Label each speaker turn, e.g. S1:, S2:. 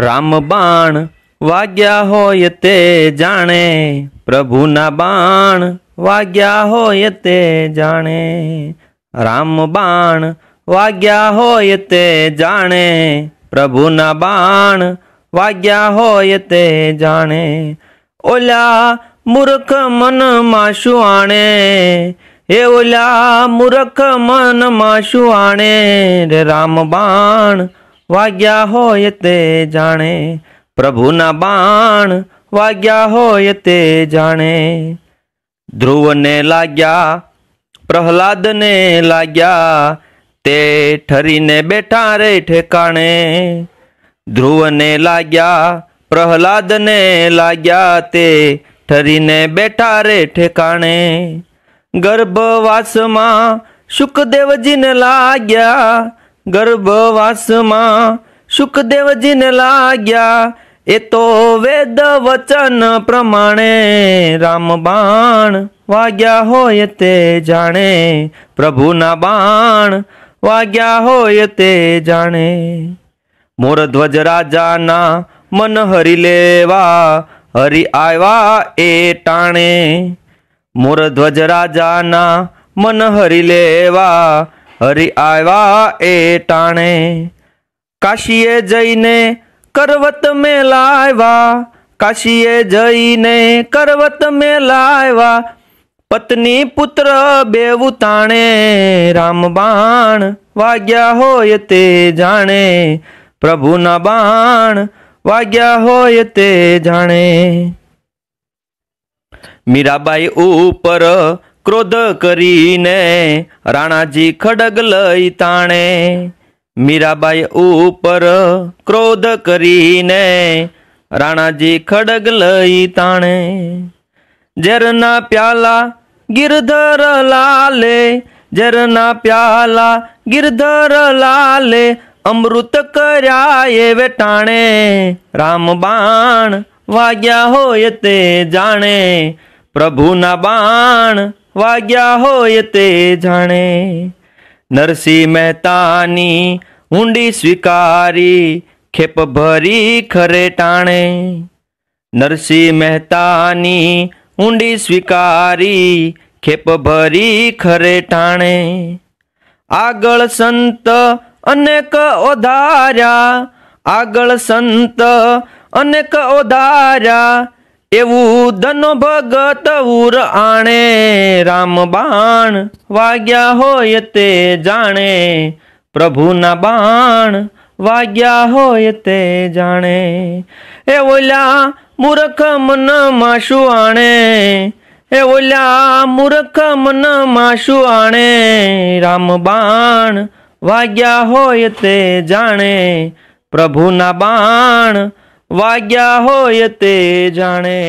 S1: રામબાણ વાગ્યા હોય તે જાણે પ્રભુના બાણ વાગ્યા હોય તે જાણે રામબાણ વાગ્યા હોય તે જાણે પ્રભુના બાણ વાગ્યા હોય તે જાણે ઓલા મૂર્ખ મનમાં શું આણે એ ઓલા મૂર્ખ મનમાં શું આણે રે રામબાણ વાગ્યા હોય તે જાણે પ્રભુના બાણ વાગ્યા હોય તે જાણે ધ્રુવને લાગ્યા પ્રહલાદને લાગ્યા તે ઠરીને બેઠા રે ઠેકાણે ધ્રુવને લાગ્યા પ્રહલાદને લાગ્યા તે ઠરીને બેઠા રે ઠેકાણે ગર્ભવાસમાં સુખદેવજીને લાગ્યા ગર્ભવાસમાં સુખદેવજીને લાગ્યા એ તો વેદ વચન પ્રમાણે રામ બાણ વાગ્યા હોય તે જાણે પ્રભુના બાણ વાગ્યા હોય તે જાણે મોરધ્વજ રાજાના મન હરી લેવા હરી આવ્યા એ ટાણે મોરધ્વજ રાજાના મન હરી લેવા હરિ આવ્યા એ ટાણે કાશીએ જઈને કરવત મે લાવ્યા કાશીએ જઈને કરવત મે લાવ્યા પત્ની પુત્ર બેવું તાણે રામબાણ વાગ્યા હોય તે જાણે પ્રભુના બાણ વાગ્યા હોય તે જાણે મીરાબાઈ ઉપર क्रोध करीने राणाजी खडग लई ताणे मीराबाई ऊपर क्रोध करीने राणाजी खडगल खडग लई ताणे जरना प्याला गिरधर लाले जरना प्याला गिरधर लाले अमृत वेटाणे राम बाण वाग्या होय ते जाणे प्रभू ना बाण વાગ્યા હોય તે જાણે નરસિંહ મહેતાની ઊંડી સ્વીકારી ખેપ ભરી ખરે ટાણે નરસિંહ મહેતાની ઊંડી સ્વીકારી ખેપ ભરી ખરે ટાણે આગળ સંત અનેક ઓધાર્યા આગળ સંત અનેક ઓધાર્યા એવું ધનો ભગત ઉર આણે રામ બાણ વાગ્યા હોય તે જાણે પ્રભુના બાણ વાગ્યા હોય તે જાણે એ ઓલા મૂર્ખ મન માશું આણે એ ઓલા મૂર્ખ મન માશું આણે રામ બાણ વાગ્યા હોય તે જાણે પ્રભુના બાણ ਵਾਗਿਆ ਹੋਇ ਤੇ ਜਾਣੇ